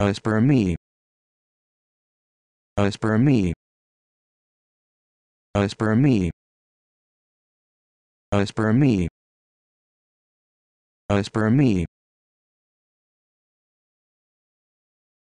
me, Aspermi. me, as Aspermi. me.